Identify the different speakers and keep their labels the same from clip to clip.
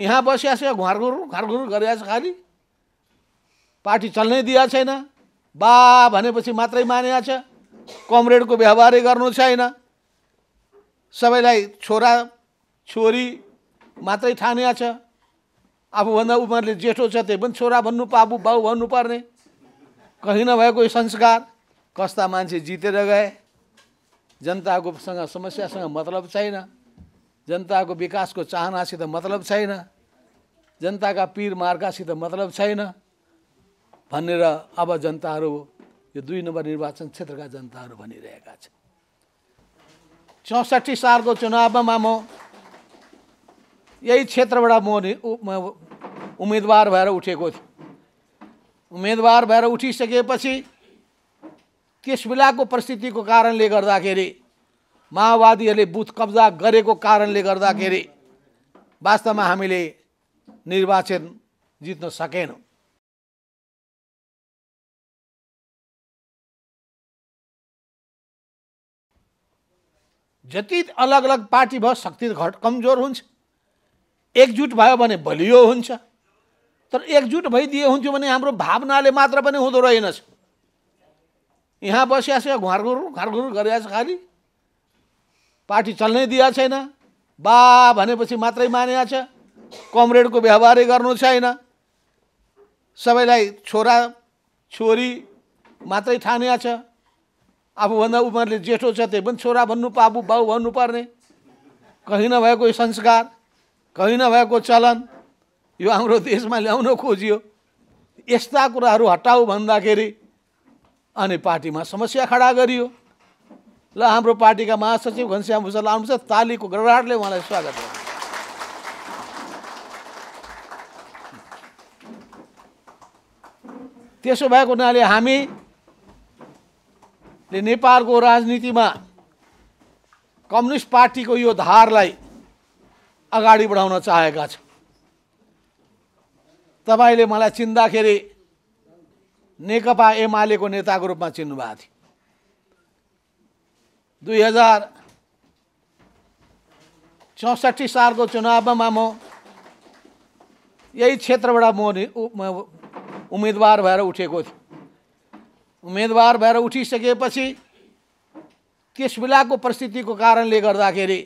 Speaker 1: यहाँ बसिआछ घर घुर गरिरहेछ खालि पार्टी चल्नै दिएको छैन बा भनेपछि मात्रै मानिएको छ कमरेडको व्यवहारै गर्नु छैन सबैलाई छोरा छोरी मात्रै ठानिया छ आफूभन्दा उमेरले जेठो छ त्यही पनि छोरा भन्नु पाबु बाउ भन्नुपर्ने कहीँ नभएको संस्कार कस्ता मान्छे जितेर गए जनताकोसँग समस्यासँग मतलब छैन जनताको विकासको चाहनासित मतलब छैन जनताका पिर मार्कासित मतलब छैन भनेर अब जनताहरू यो दुई नम्बर निर्वाचन क्षेत्रका जनताहरू भनिरहेका छन् चौसठी सालको चुनावमा म यही क्षेत्रबाट म उम्मेदवार भएर उठेको थिएँ उम्मेदवार भएर उठिसकेपछि त्यस बेलाको परिस्थितिको कारणले गर्दाखेरि माओवादीहरूले बुथ कब्जा गरेको कारणले गर्दाखेरि वास्तवमा हामीले निर्वाचन जित्न सकेनौँ जति अलग अलग पार्टी भयो शक्ति घट कमजोर हुन्छ एकजुट भयो भने बलियो हुन्छ तर एकजुट भइदिए हुन्थ्यो भने हाम्रो भावनाले मात्र पनि हुँदो रहेनछ यहाँ बसिया छ घर घुर गरिरहेछ खालि पार्टी चल्नै दिएको छैन बा भनेपछि मात्रै मानेको छ कमरेडको व्यवहारै गर्नु छैन सबैलाई छोरा छोरी मात्रै ठानेको छ आफूभन्दा उमेरले जेठो छ त्यही पनि छोरा भन्नु पाबु बाउ भन्नुपर्ने कहीँ नभएको संस्कार कहीँ नभएको चलन यो हाम्रो देशमा ल्याउन खोजियो यस्ता कुराहरू हटाऊ भन्दाखेरि अनि पार्टीमा समस्या खडा गरियो ल हाम्रो पार्टीका महासचिव घनश्याम भूषाल आउनुहुन्छ तालीको गराडले उहाँलाई स्वागत गर्नु त्यसो भएको हुनाले हामीले नेपालको राजनीतिमा कम्युनिस्ट पार्टीको यो धारलाई अगाडि बढाउन चाहेका छौँ तपाईँले मलाई चिन्दाखेरि नेकपा एमालेको नेताको रूपमा चिन्नुभएको थियो दुई हजार चौसठी सालको चुनावमा म यही क्षेत्रबाट म उम्मेदवार भएर उठेको थिएँ उम्मेदवार भएर उठिसकेपछि त्यस बेलाको परिस्थितिको कारणले गर्दाखेरि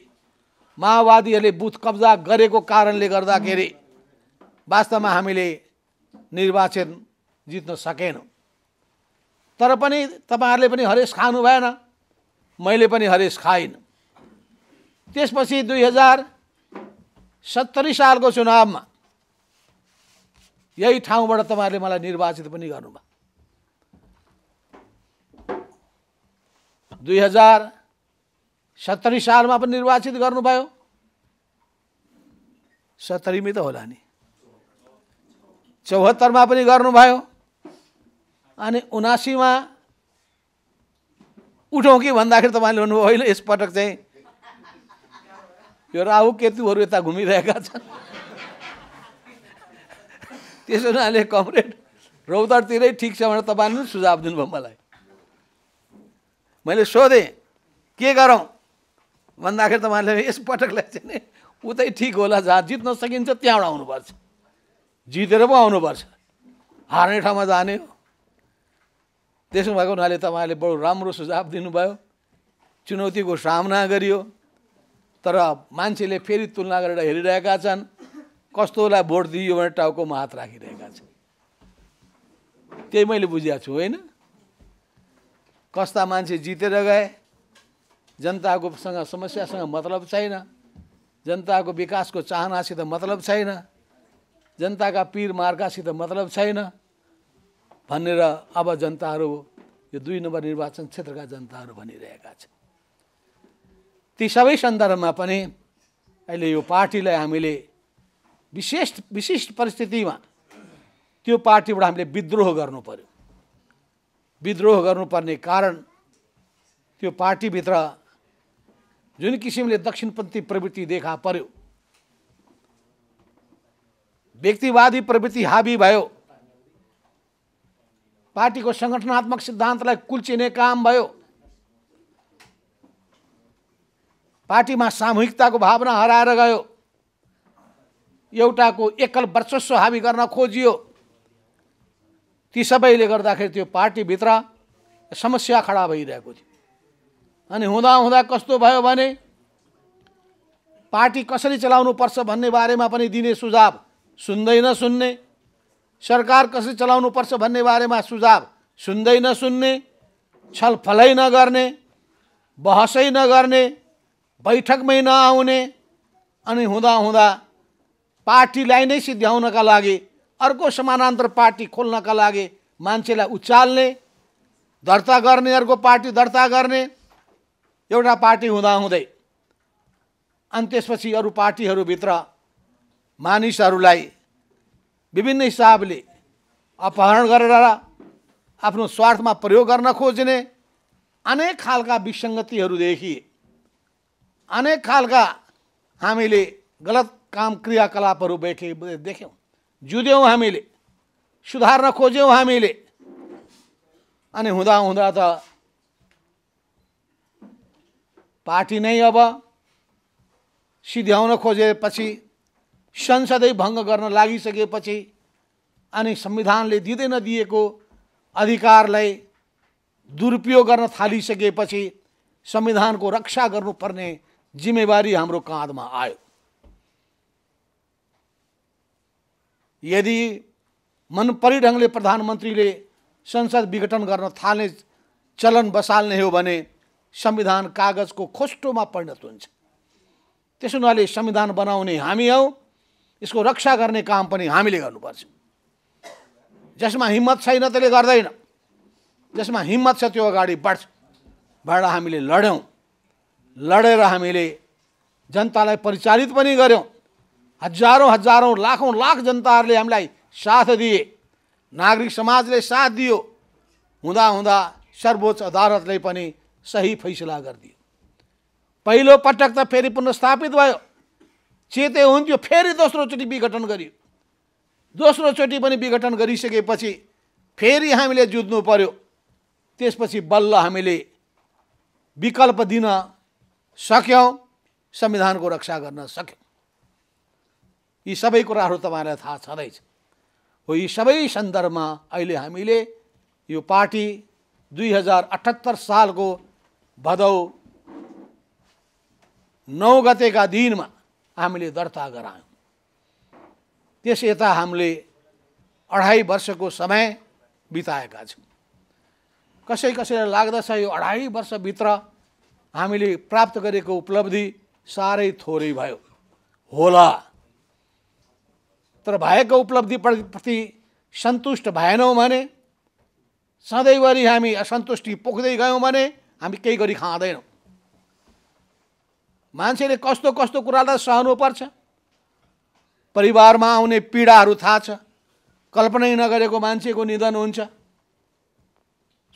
Speaker 1: माओवादीहरूले बुथ कब्जा गरेको कारणले गर्दाखेरि वास्तवमा हामीले निर्वाचन जित्न सकेनौँ तर पनि तपाईँहरूले पनि हरेस खानु भएन मैले पनि हरेस खाइनँ त्यसपछि दुई हजार सत्तरी सालको चुनावमा यही ठाउँबाट तपाईँहरूले मलाई निर्वाचित पनि गर्नुभयो दुई हजार सत्तरी सालमा पनि निर्वाचित गर्नुभयो सत्तरीमै त होला नि चौहत्तरमा पनि गर्नुभयो अनि उनासीमा उठौँ कि भन्दाखेरि तपाईँले भन्नुभयो होइन यसपटक चाहिँ यो राहु केतुहरू यता घुमिरहेका छन् त्यसो हुनाले कमरेड रौतरतिरै ठिक छ भनेर तपाईँले पनि सुझाव दिनुभयो मलाई मैले सोधेँ के गरौँ भन्दाखेरि तपाईँले यसपटकलाई चाहिँ उतै ठिक होला जहाँ जित्न सकिन्छ त्यहाँबाट आउनुपर्छ जितेर पो आउनुपर्छ हार्ने ठाउँमा जाने हो त्यसो भएको हुनाले तपाईँहरूले बडो राम्रो सुझाव दिनुभयो चुनौतीको सामना गरियो तर मान्छेले फेरि तुलना गरेर हेरिरहेका छन् कस्तोलाई भोट दियो भने टाउकोमा हात राखिरहेका छन् त्यही मैले बुझेको छु होइन कस्ता मान्छे जितेर गए जनताकोसँग समस्यासँग मतलब छैन जनताको विकासको चाहनासित मतलब छैन जनताका पीर मार्कासित मतलब छैन भनेर अब जनताहरू यो दुई नम्बर निर्वाचन क्षेत्रका जनताहरू भनिरहेका छन् ती सबै सन्दर्भमा पनि अहिले यो पार्टीलाई हामीले विशेष विशिष्ट परिस्थितिमा त्यो पार्टीबाट हामीले विद्रोह गर्नु पर्यो विद्रोह गर्नुपर्ने कारण त्यो पार्टीभित्र जुन किसिमले दक्षिणपन्थी प्रवृत्ति देखा पर्यो व्यक्तिवादी प्रवृत्ति हाबी भयो पार्टीको सङ्गठनात्मक सिद्धान्तलाई कुल्चिने काम भयो पार्टीमा सामूहिकताको भावना हराएर गयो एउटाको एकल वर्चस्व हाबी गर्न खोजियो ती सबैले गर्दाखेरि त्यो पार्टीभित्र समस्या खडा भइरहेको थियो अनि हुँदाहुँदा कस्तो भयो भने पार्टी कसरी चलाउनु पर्छ भन्ने बारेमा पनि दिने सुझाव सुन्दैन सुन्ने सरकार कसरी चलाउनुपर्छ भन्ने बारेमा सुझाव सुन्दै नसुन्ने छलफलै नगर्ने बहसै नगर्ने बैठकमै नआउने अनि हुँदाहुँदा पार्टीलाई नै सिद्ध्याउनका लागि अर्को समानान्तर पार्टी खोल्नका लागि मान्छेलाई उचाल्ने दर्ता गर्ने अर्को पार्टी दर्ता गर्ने एउटा पार्टी हुँदाहुँदै अनि त्यसपछि अरू पार्टीहरूभित्र मानिसहरूलाई विभिन्न हिसाबले अपहरण गरेर आफ्नो स्वार्थमा प्रयोग गर्न खोज्ने अनेक खालका देखिए अनेक खालका हामीले गलत काम क्रियाकलापहरू देखे देख्यौँ जुध्यौँ हामीले सुधार्न खोज्यौँ हामीले अनि हुँदा हुँदा त पार्टी नै अब सिध्याउन खोजेपछि संसदै भङ्ग गर्न लागिसकेपछि अनि संविधानले दिँदै दिएको अधिकारलाई दुरुपयोग गर्न थालिसकेपछि संविधानको रक्षा गर्नुपर्ने जिम्मेवारी हाम्रो काँधमा आयो यदि मनपरी ढङ्गले प्रधानमन्त्रीले संसद विघटन गर्न थाल्ने चलन बसाल्ने हो भने संविधान कागजको खोस्टोमा परिणत हुन्छ त्यसो हुनाले संविधान बनाउने हामी हौ यसको रक्षा गर्ने काम पनि हामीले गर्नुपर्छ जसमा हिम्मत छैन त्यसले गर्दैन जसमा हिम्मत छ त्यो अगाडि बढ्छ बढेर हामीले लड्यौँ लडेर हामीले जनतालाई परिचालित पनि गऱ्यौँ हजारौँ हजारौँ लाखौँ लाख जनताहरूले हामीलाई साथ दिए नागरिक समाजले साथ दियो हुँदा हुँदा सर्वोच्च अदालतले पनि सही फैसला गरिदियो पहिलो पटक त फेरि पुनर्स्थापित भयो चेते हुन्थ्यो फेरि दोस्रोचोटि विघटन गरियो दोस्रोचोटि पनि विघटन गरिसकेपछि फेरि हामीले जुझ्नु पर्यो त्यसपछि बल्ल हामीले विकल्प दिन सक्यौँ संविधानको रक्षा गर्न सक्यौँ यी सबै कुराहरू तपाईँलाई थाहा छँदैछ हो यी सबै सन्दर्भमा अहिले हामीले यो पार्टी दुई हजार अठहत्तर सालको भदौ नौ गतेका दिनमा हामीले दर्ता गरायौँ त्यस यता हामीले अढाई वर्षको समय बिताएका छौँ कसै कसैलाई लाग्दछ यो अढाई वर्षभित्र हामीले प्राप्त गरेको उपलब्धि साह्रै थोरै भयो होला तर भएको उपलब्धिप्रति सन्तुष्ट भएनौँ भने सधैँभरि हामी असन्तुष्टि पोख्दै गयौँ भने हामी केही गरी खाँदैनौँ मान्छेले कस्तो कस्तो कुरालाई सहनुपर्छ परिवारमा आउने पीडाहरू थाहा छ कल्पनै नगरेको मान्छेको निधन हुन्छ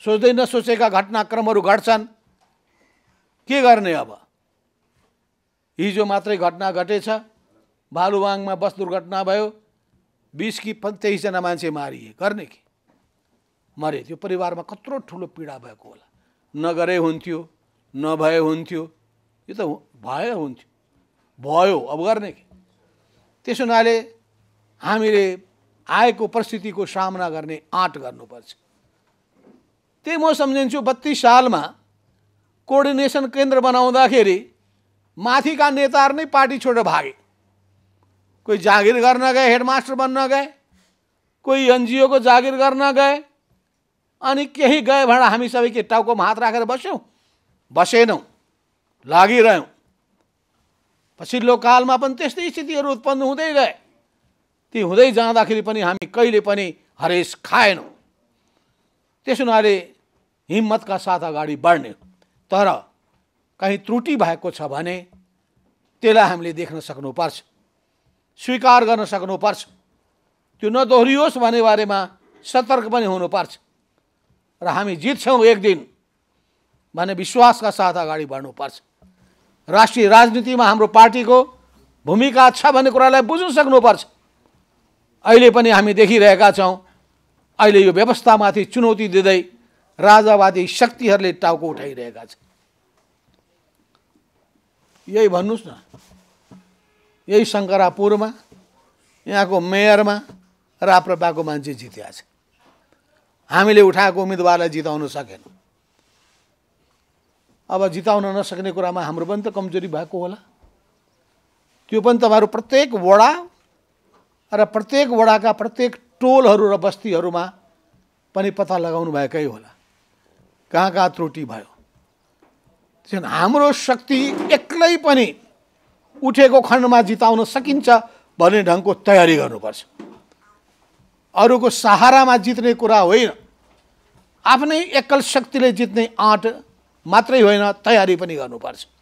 Speaker 1: सोच्दै नसोचेका घटनाक्रमहरू घट्छन् के गर्ने अब हिजो मात्रै घटना घटेछ भालुवाङमा बस दुर्घटना भयो बिस कि तेइसजना मान्छे मारिए गर्ने कि मरे त्यो परिवारमा कत्रो ठुलो पीडा भएको होला नगरे हुन्थ्यो नभए हुन्थ्यो यो त भए हुन्थ्यो भयो अब गर्ने के त्यस हुनाले हामीले आएको परिस्थितिको सामना गर्ने आँट गर्नुपर्छ त्यही म सम्झिन्छु बत्तिस सालमा कोर्डिनेसन केन्द्र बनाउँदाखेरि माथिका नेताहरू नै पार्टी छोडेर भागे कोही जागिर गर्न गए हेडमास्टर बन्न गए कोही एनजिओको जागिर गर्न गए अनि केही गए भनेर हामी सबै के टाउकोमा हात राखेर बस्यौँ बसेनौँ लागिरह्यौँ पछिल्लो कालमा पनि त्यस्तै स्थितिहरू उत्पन्न हुँदै गए ती हुँदै जाँदाखेरि पनि हामी कहिले पनि हरेस खाएनौँ त्यस हुनाले हिम्मतका साथ अगाडि बढ्ने तर कहीँ त्रुटि भएको छ भने त्यसलाई हामीले देख्न सक्नुपर्छ स्वीकार गर्न सक्नुपर्छ त्यो नदोहोरियोस् भन्ने बारेमा सतर्क पनि हुनुपर्छ र हामी जित्छौँ एक दिन भन्ने विश्वासका साथ अगाडि बढ्नुपर्छ राष्ट्रिय राजनीतिमा हाम्रो पार्टीको भूमिका छ भन्ने कुरालाई बुझ्न सक्नुपर्छ अहिले पनि हामी देखिरहेका छौँ अहिले यो व्यवस्थामाथि चुनौती दिँदै राजावादी शक्तिहरूले टाउको उठाइरहेका छन् यही भन्नुहोस् न यही शङ्करापुरमा यहाँको मेयरमा राप्रपाको मान्छे जितेका छ हामीले उठाएको उम्मेदवारलाई जिताउन सकेनौँ अब जिताउन नसक्ने कुरामा हाम्रो पनि त कमजोरी भएको होला त्यो पनि तपाईँहरू प्रत्येक वडा र प्रत्येक वडाका प्रत्येक टोलहरू र बस्तीहरूमा पनि पत्ता लगाउनु भएकै होला कहाँ कहाँ त्रुटि भयो त्यस हाम्रो शक्ति एक्लै पनि उठेको खण्डमा जिताउन सकिन्छ भन्ने ढङ्गको तयारी गर्नुपर्छ अरूको सहारामा जित्ने कुरा होइन आफ्नै एकल शक्तिले जित्ने आँट मात्रै होइन तयारी पनि गर्नुपर्छ